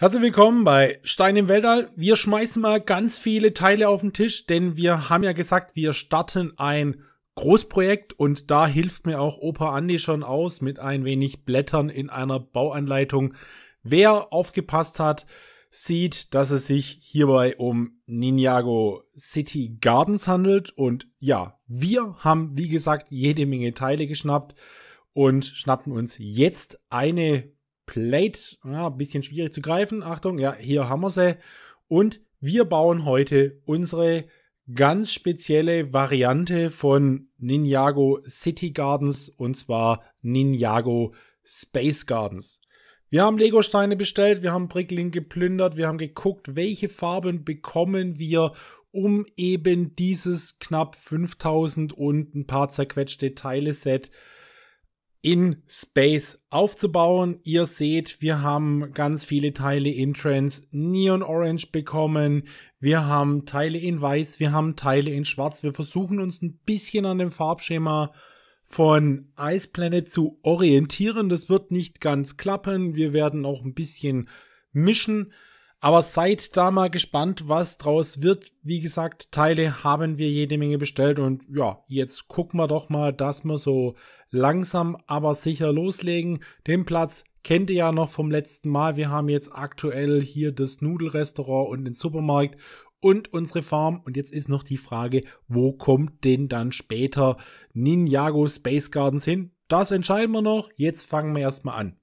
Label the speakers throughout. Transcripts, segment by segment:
Speaker 1: Herzlich willkommen bei Stein im Weltall. Wir schmeißen mal ganz viele Teile auf den Tisch, denn wir haben ja gesagt, wir starten ein Großprojekt und da hilft mir auch Opa Andi schon aus mit ein wenig Blättern in einer Bauanleitung. Wer aufgepasst hat, sieht, dass es sich hierbei um Ninjago City Gardens handelt und ja, wir haben wie gesagt jede Menge Teile geschnappt und schnappen uns jetzt eine Plate. Ja, ein bisschen schwierig zu greifen. Achtung, ja, hier haben wir sie. Äh. Und wir bauen heute unsere ganz spezielle Variante von Ninjago City Gardens und zwar Ninjago Space Gardens. Wir haben Lego-Steine bestellt, wir haben Brickling geplündert, wir haben geguckt, welche Farben bekommen wir, um eben dieses knapp 5000 und ein paar zerquetschte Teile-Set äh, in Space aufzubauen. Ihr seht, wir haben ganz viele Teile in Trans Neon Orange bekommen. Wir haben Teile in Weiß, wir haben Teile in Schwarz. Wir versuchen uns ein bisschen an dem Farbschema von Ice Planet zu orientieren. Das wird nicht ganz klappen. Wir werden auch ein bisschen mischen. Aber seid da mal gespannt, was draus wird. Wie gesagt, Teile haben wir jede Menge bestellt und ja, jetzt gucken wir doch mal, dass wir so langsam aber sicher loslegen. Den Platz kennt ihr ja noch vom letzten Mal. Wir haben jetzt aktuell hier das Nudelrestaurant und den Supermarkt und unsere Farm. Und jetzt ist noch die Frage, wo kommt denn dann später Ninjago Space Gardens hin? Das entscheiden wir noch. Jetzt fangen wir erstmal an.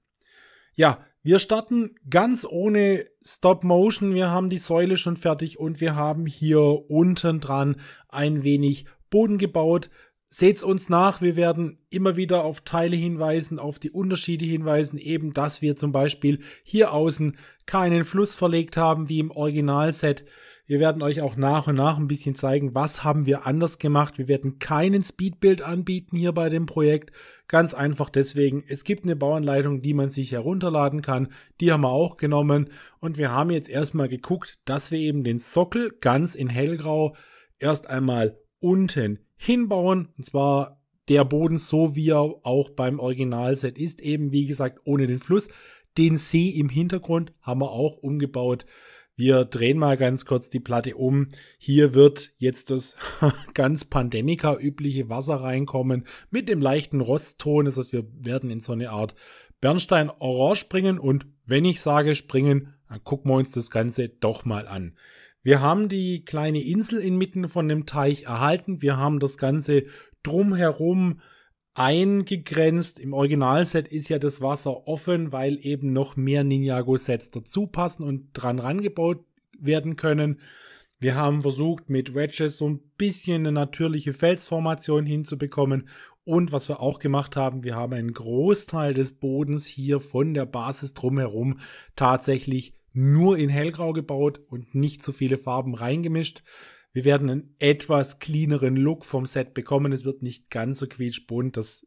Speaker 1: Ja, wir starten ganz ohne Stop Motion. Wir haben die Säule schon fertig und wir haben hier unten dran ein wenig Boden gebaut. Seht's uns nach, wir werden immer wieder auf Teile hinweisen, auf die Unterschiede hinweisen, eben dass wir zum Beispiel hier außen keinen Fluss verlegt haben wie im Originalset. Wir werden euch auch nach und nach ein bisschen zeigen, was haben wir anders gemacht. Wir werden keinen Speedbuild anbieten hier bei dem Projekt. Ganz einfach deswegen, es gibt eine Bauanleitung, die man sich herunterladen kann. Die haben wir auch genommen und wir haben jetzt erstmal geguckt, dass wir eben den Sockel ganz in hellgrau erst einmal unten hinbauen. Und zwar der Boden, so wie er auch beim Originalset ist, eben wie gesagt ohne den Fluss. Den See im Hintergrund haben wir auch umgebaut. Wir drehen mal ganz kurz die Platte um. Hier wird jetzt das ganz Pandemica übliche Wasser reinkommen mit dem leichten Rostton. Das heißt, wir werden in so eine Art Bernstein-Orange springen und wenn ich sage springen, dann gucken wir uns das Ganze doch mal an. Wir haben die kleine Insel inmitten von dem Teich erhalten. Wir haben das Ganze drumherum eingegrenzt. Im Originalset ist ja das Wasser offen, weil eben noch mehr Ninjago-Sets dazu passen und dran rangebaut werden können. Wir haben versucht, mit Wedges so ein bisschen eine natürliche Felsformation hinzubekommen. Und was wir auch gemacht haben, wir haben einen Großteil des Bodens hier von der Basis drumherum tatsächlich nur in hellgrau gebaut und nicht so viele Farben reingemischt. Wir werden einen etwas cleaneren Look vom Set bekommen. Es wird nicht ganz so quietschbunt. Das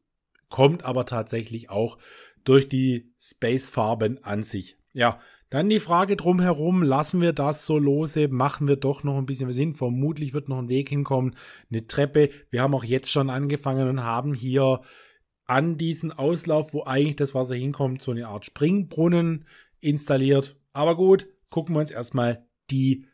Speaker 1: kommt aber tatsächlich auch durch die Space-Farben an sich. Ja, dann die Frage drumherum, lassen wir das so lose, machen wir doch noch ein bisschen was hin. Vermutlich wird noch ein Weg hinkommen, eine Treppe. Wir haben auch jetzt schon angefangen und haben hier an diesen Auslauf, wo eigentlich das Wasser hinkommt, so eine Art Springbrunnen installiert. Aber gut, gucken wir uns erstmal die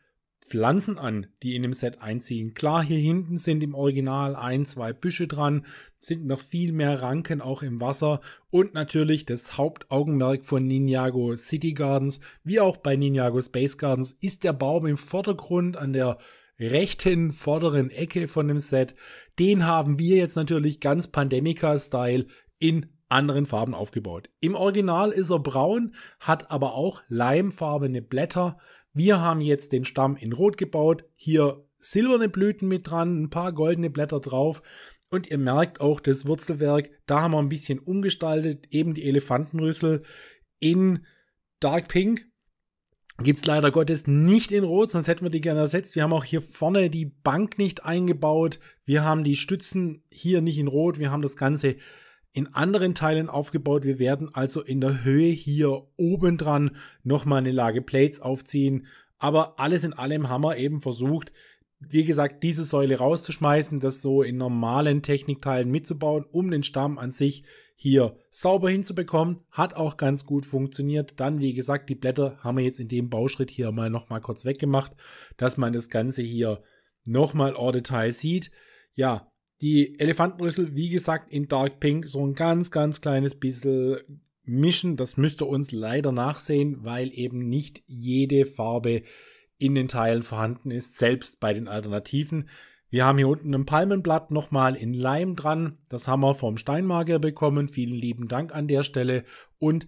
Speaker 1: Pflanzen an, die in dem Set einziehen. Klar, hier hinten sind im Original ein, zwei Büsche dran, sind noch viel mehr Ranken auch im Wasser und natürlich das Hauptaugenmerk von Ninjago City Gardens, wie auch bei Ninjago Space Gardens, ist der Baum im Vordergrund an der rechten vorderen Ecke von dem Set. Den haben wir jetzt natürlich ganz Pandemica-Style in anderen Farben aufgebaut. Im Original ist er braun, hat aber auch leimfarbene Blätter. Wir haben jetzt den Stamm in Rot gebaut, hier silberne Blüten mit dran, ein paar goldene Blätter drauf. Und ihr merkt auch das Wurzelwerk, da haben wir ein bisschen umgestaltet, eben die Elefantenrüssel in Dark Pink. Gibt es leider Gottes nicht in Rot, sonst hätten wir die gerne ersetzt. Wir haben auch hier vorne die Bank nicht eingebaut. Wir haben die Stützen hier nicht in Rot. Wir haben das Ganze in anderen Teilen aufgebaut. Wir werden also in der Höhe hier oben dran nochmal eine Lage Plates aufziehen. Aber alles in allem haben wir eben versucht, wie gesagt, diese Säule rauszuschmeißen, das so in normalen Technikteilen mitzubauen, um den Stamm an sich hier sauber hinzubekommen. Hat auch ganz gut funktioniert. Dann, wie gesagt, die Blätter haben wir jetzt in dem Bauschritt hier mal nochmal kurz weggemacht, dass man das Ganze hier nochmal ordentlich sieht. Ja, die Elefantenrüssel, wie gesagt, in Dark Pink, so ein ganz, ganz kleines bisschen mischen. Das müsst ihr uns leider nachsehen, weil eben nicht jede Farbe in den Teilen vorhanden ist, selbst bei den Alternativen. Wir haben hier unten ein Palmenblatt nochmal in Leim dran. Das haben wir vom Steinmager bekommen. Vielen lieben Dank an der Stelle. Und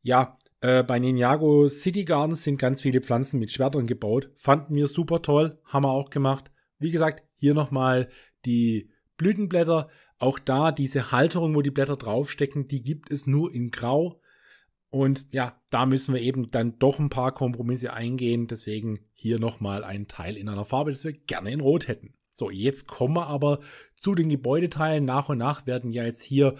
Speaker 1: ja, äh, bei Ninjago City Gardens sind ganz viele Pflanzen mit Schwertern gebaut. Fanden wir super toll. Haben wir auch gemacht. Wie gesagt, hier nochmal die Blütenblätter, auch da diese Halterung, wo die Blätter draufstecken, die gibt es nur in Grau. Und ja, da müssen wir eben dann doch ein paar Kompromisse eingehen. Deswegen hier nochmal ein Teil in einer Farbe, das wir gerne in Rot hätten. So, jetzt kommen wir aber zu den Gebäudeteilen. Nach und nach werden ja jetzt hier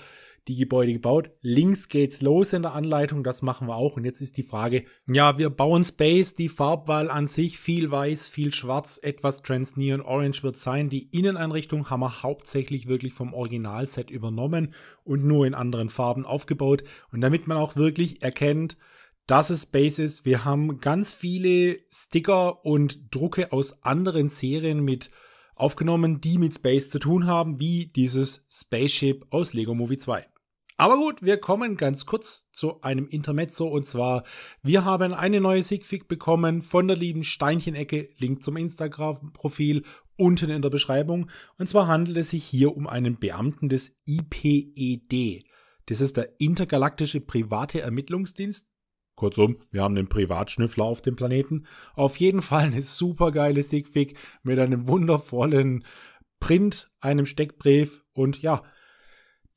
Speaker 1: die Gebäude gebaut. Links geht's los in der Anleitung, das machen wir auch. Und jetzt ist die Frage, ja, wir bauen Space, die Farbwahl an sich, viel weiß, viel schwarz, etwas Trans Neon Orange wird sein. Die Inneneinrichtung haben wir hauptsächlich wirklich vom Originalset übernommen und nur in anderen Farben aufgebaut. Und damit man auch wirklich erkennt, dass es Space ist, wir haben ganz viele Sticker und Drucke aus anderen Serien mit aufgenommen, die mit Space zu tun haben, wie dieses Spaceship aus Lego Movie 2. Aber gut, wir kommen ganz kurz zu einem Intermezzo und zwar, wir haben eine neue Sigfig bekommen von der lieben Steinchenecke, Link zum Instagram-Profil unten in der Beschreibung. Und zwar handelt es sich hier um einen Beamten des IPED. Das ist der Intergalaktische Private Ermittlungsdienst. Kurzum, wir haben einen Privatschnüffler auf dem Planeten. Auf jeden Fall eine supergeile Sigfig mit einem wundervollen Print, einem Steckbrief und ja,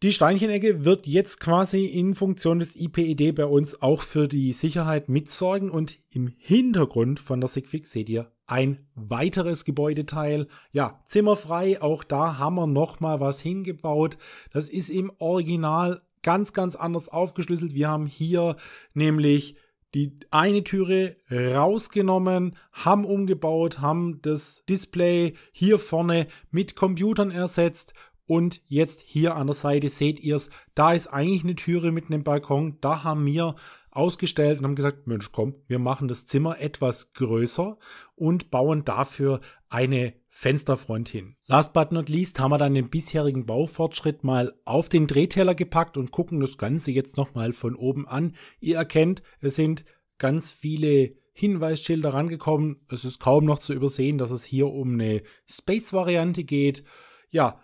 Speaker 1: die Steinchenecke wird jetzt quasi in Funktion des IPED bei uns auch für die Sicherheit mitsorgen und im Hintergrund von der Sigfix seht ihr ein weiteres Gebäudeteil. Ja, zimmerfrei, auch da haben wir nochmal was hingebaut. Das ist im Original ganz, ganz anders aufgeschlüsselt. Wir haben hier nämlich die eine Türe rausgenommen, haben umgebaut, haben das Display hier vorne mit Computern ersetzt und jetzt hier an der Seite seht ihr es, da ist eigentlich eine Türe mit einem Balkon. Da haben wir ausgestellt und haben gesagt, Mensch, komm, wir machen das Zimmer etwas größer und bauen dafür eine Fensterfront hin. Last but not least haben wir dann den bisherigen Baufortschritt mal auf den Drehteller gepackt und gucken das Ganze jetzt nochmal von oben an. Ihr erkennt, es sind ganz viele Hinweisschilder rangekommen. Es ist kaum noch zu übersehen, dass es hier um eine Space-Variante geht. Ja,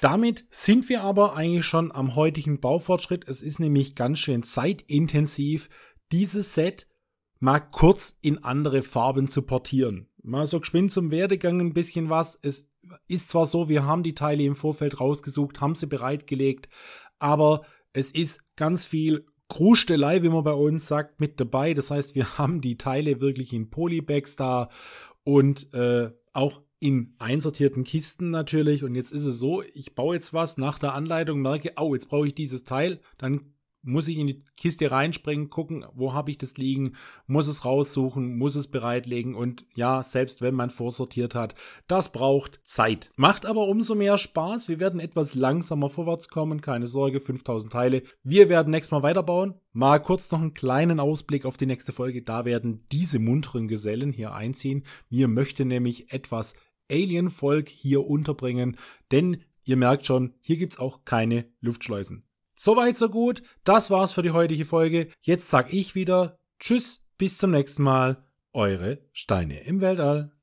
Speaker 1: damit sind wir aber eigentlich schon am heutigen Baufortschritt. Es ist nämlich ganz schön zeitintensiv, dieses Set mal kurz in andere Farben zu portieren. Mal so geschwind zum Werdegang ein bisschen was. Es ist zwar so, wir haben die Teile im Vorfeld rausgesucht, haben sie bereitgelegt, aber es ist ganz viel Krustelei, wie man bei uns sagt, mit dabei. Das heißt, wir haben die Teile wirklich in Polybags da und äh, auch in einsortierten Kisten natürlich. Und jetzt ist es so, ich baue jetzt was nach der Anleitung, merke, oh, jetzt brauche ich dieses Teil, dann muss ich in die Kiste reinspringen, gucken, wo habe ich das liegen, muss es raussuchen, muss es bereitlegen und ja, selbst wenn man vorsortiert hat, das braucht Zeit. Macht aber umso mehr Spaß. Wir werden etwas langsamer vorwärts kommen, keine Sorge, 5000 Teile. Wir werden nächstes Mal weiterbauen. Mal kurz noch einen kleinen Ausblick auf die nächste Folge. Da werden diese munteren Gesellen hier einziehen. Wir möchten nämlich etwas Alien-Volk hier unterbringen, denn ihr merkt schon, hier gibt es auch keine Luftschleusen. Soweit, so gut. Das war's für die heutige Folge. Jetzt sag ich wieder Tschüss, bis zum nächsten Mal. Eure Steine im Weltall.